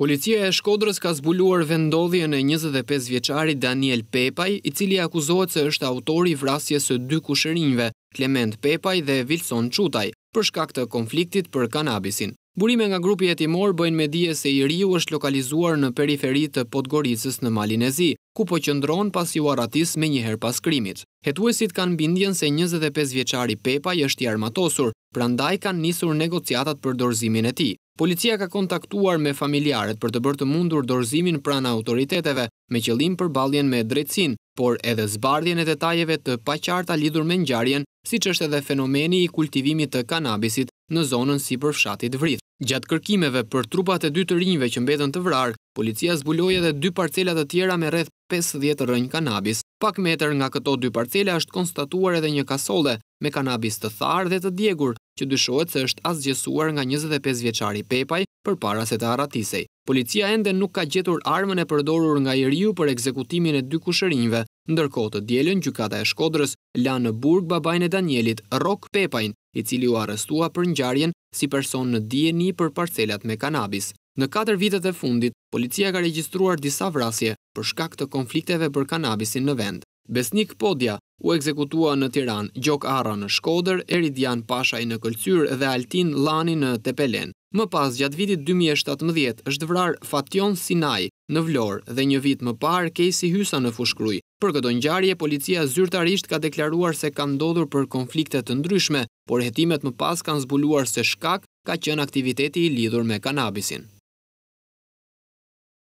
Policia e Shkodrës ka zbuluar vendodhjen e 25 vjeçari Daniel Pepaj, i cili akuzohet se është autori vrasjes së dy kushërinjve, Klement Pepaj dhe Wilson Çutaj, për shkak të konfliktit për kanabisin. Burime nga grupi timor bëjnë me dije se i riu është lokalizuar në periferit të Podgoricës në Malin e Zi, ku po qëndron pas ju aratis me njëher pas krimit. Hetuesit kanë bindjen se 25 vjeçari Pepaj është i armatosur, prandaj kanë nisur negociatat për dorzimin e ti. Policia ka kontaktuar me familjarët për të bërë të mundur dorëzimin pranë autoriteteve me qëllim për baljen me drejtësinë, por edhe zbardhjen e detajeve të paqarta lidhur me ngjarjen, siç është edhe fenomeni i kultivimit të kanabisit në zonën sipër fshatit Vrit. Gjatë kërkimeve për trupat e dy të rinjve që mbetën të vrarë, policia zbuloi edhe dy parcela të tjera me rreth 50 rënjë kanabis. Pak metër nga këto dy parcela është konstatuar edhe një kasolle me kanabis të tharë dhe të djegur, që dyshohet se është asgjësuar nga 25 vjeçari Pepaj për para se të aratisej. Policia ende nuk ka gjetur armën e përdorur nga i riu për ekzekutimin e dy kushërinjve, ndërkohë të djelën gjukata e shkodrës, la në burg babajnë e Danielit, Rok Pepajn, i cili u arrestua për njarjen si person në djeni për parcelat me kanabis. Në 4 vitet e fundit, policia ka registruar disa vrasje për shkak të konflikteve për kanabisin në vend. Besnik Podja u ekzekutua në Tiran, Gjok Arra në Shkoder, Eridian Pashaj në Këllcyr dhe Altin Lani në Tepelen. Më pas gjatë vitit 2017 është vrar Fation Sinaj në Vlorë dhe një vit më parë Kesi Hysa në Fushkruj. Për këtë njarje, policia zyrtarisht ka deklaruar se kanë dodhur për konfliktet të ndryshme, por hetimet më pas kanë zbuluar se shkak ka qënë aktiviteti i lidhur me kanabisin.